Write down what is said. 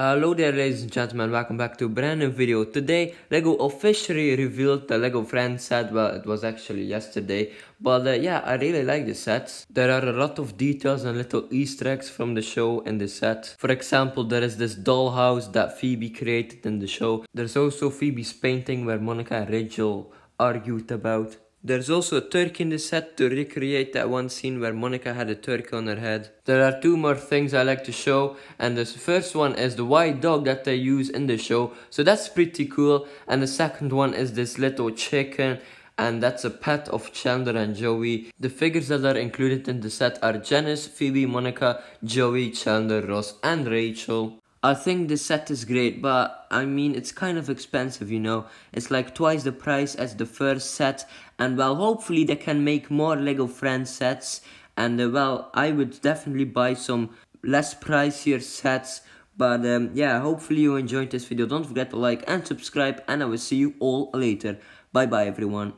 Hello there ladies and gentlemen, welcome back to a brand new video. Today LEGO officially revealed the LEGO Friends set, well it was actually yesterday, but uh, yeah I really like the sets. There are a lot of details and little easter eggs from the show in the set. For example there is this dollhouse that Phoebe created in the show. There's also Phoebe's painting where Monica and Rachel argued about there's also a Turk in the set to recreate that one scene where Monica had a Turk on her head. There are two more things I like to show and the first one is the white dog that they use in the show so that's pretty cool and the second one is this little chicken and that's a pet of Chandler and Joey. The figures that are included in the set are Janice, Phoebe, Monica, Joey, Chandler, Ross and Rachel. I think this set is great, but I mean, it's kind of expensive, you know? It's like twice the price as the first set, and well, hopefully they can make more LEGO Friends sets, and uh, well, I would definitely buy some less pricier sets, but um, yeah, hopefully you enjoyed this video. Don't forget to like and subscribe, and I will see you all later. Bye-bye, everyone.